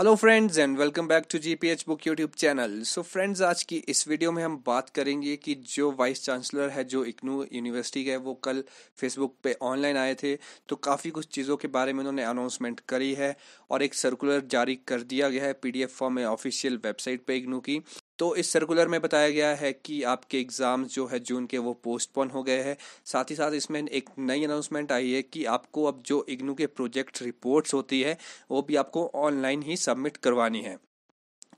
hello friends and welcome back to G P H book YouTube channel so friends आज की इस video में हम बात करेंगे कि जो वाइस चांसलर है जो इग्नू यूनिवर्सिटी के वो कल फेसबुक पे ऑनलाइन आए थे तो काफ़ी कुछ चीज़ों के बारे में उन्होंने अनाउंसमेंट करी है और एक सर्कुलर जारी कर दिया गया है पीडीएफ फॉर्म में ऑफिशियल वेबसाइट पे इग्नू की तो इस सर्कुलर में बताया गया है कि आपके एग्ज़ाम जो है जून के वो पोस्टपोन हो गए हैं साथ ही साथ इसमें एक नई अनाउंसमेंट आई है कि आपको अब जो इग्नू के प्रोजेक्ट रिपोर्ट्स होती है वो भी आपको ऑनलाइन ही सबमिट करवानी है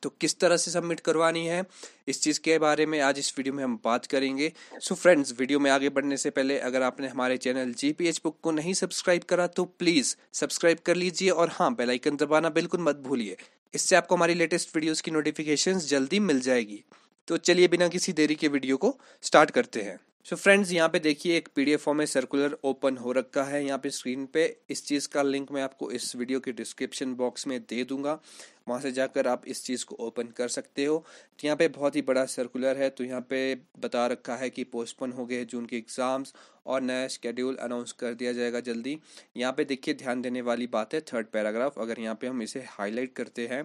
तो किस तरह से सबमिट करवानी है इस चीज़ के बारे में आज इस वीडियो में हम बात करेंगे सो so फ्रेंड्स वीडियो में आगे बढ़ने से पहले अगर आपने हमारे channel G P H book को नहीं सब्सक्राइब करा तो प्लीज़ सब्सक्राइब कर लीजिए और हाँ बेलाइकन दबाना बिल्कुल मत भूलिए इससे आपको हमारी लेटेस्ट वीडियोस की नोटिफिकेशंस जल्दी मिल जाएगी तो चलिए बिना किसी देरी के वीडियो को स्टार्ट करते हैं सो फ्रेंड्स यहाँ पे देखिए एक पीडीएफ फॉर्म में सर्कुलर ओपन हो रखा है यहाँ पे स्क्रीन पे इस चीज़ का लिंक मैं आपको इस वीडियो के डिस्क्रिप्शन बॉक्स में दे दूंगा वहाँ से जाकर आप इस चीज़ को ओपन कर सकते हो तो यहाँ पे बहुत ही बड़ा सर्कुलर है तो यहाँ पे बता रखा है कि पोस्टपोन हो गए जून के एग्ज़ाम्स और नया शेड्यूल अनाउंस कर दिया जाएगा जल्दी यहाँ पे देखिए ध्यान देने वाली बात है थर्ड पैराग्राफ अगर यहाँ पे हम इसे हाईलाइट करते हैं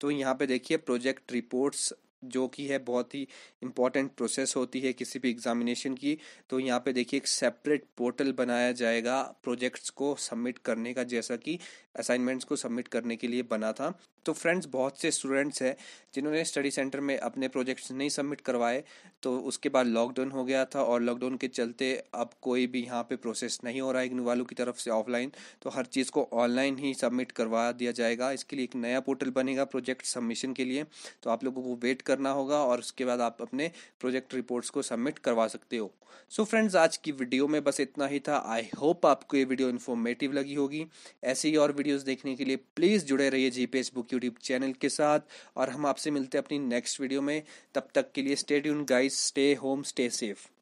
तो यहाँ पे देखिए प्रोजेक्ट रिपोर्ट्स जो कि है बहुत ही इम्पॉर्टेंट प्रोसेस होती है किसी भी एग्जामिनेशन की तो यहाँ पे देखिए एक सेपरेट पोर्टल बनाया जाएगा प्रोजेक्ट्स को सबमिट करने का जैसा कि असाइनमेंट्स को सबमिट करने के लिए बना था तो फ्रेंड्स बहुत से स्टूडेंट्स हैं जिन्होंने स्टडी सेंटर में अपने प्रोजेक्ट्स नहीं सबमिट करवाए तो उसके बाद लॉकडाउन हो गया था और लॉकडाउन के चलते अब कोई भी यहाँ पे प्रोसेस नहीं हो रहा है इग्नू वालों की तरफ से ऑफलाइन तो हर चीज़ को ऑनलाइन ही सबमिट करवा दिया जाएगा इसके लिए एक नया पोर्टल बनेगा प्रोजेक्ट सबमिशन के लिए तो आप लोगों को वेट करना होगा और उसके बाद आप अपने प्रोजेक्ट रिपोर्ट्स को सबमिट करवा सकते हो सो so फ्रेंड्स आज की वीडियो में बस इतना ही था आई होप आपको ये वीडियो इन्फॉर्मेटिव लगी होगी ऐसी ही और वीडियोस देखने के लिए प्लीज़ जुड़े रहिए G P book YouTube channel के साथ और हम आपसे मिलते हैं अपनी नेक्स्ट वीडियो में तब तक के लिए stay tune stay home stay safe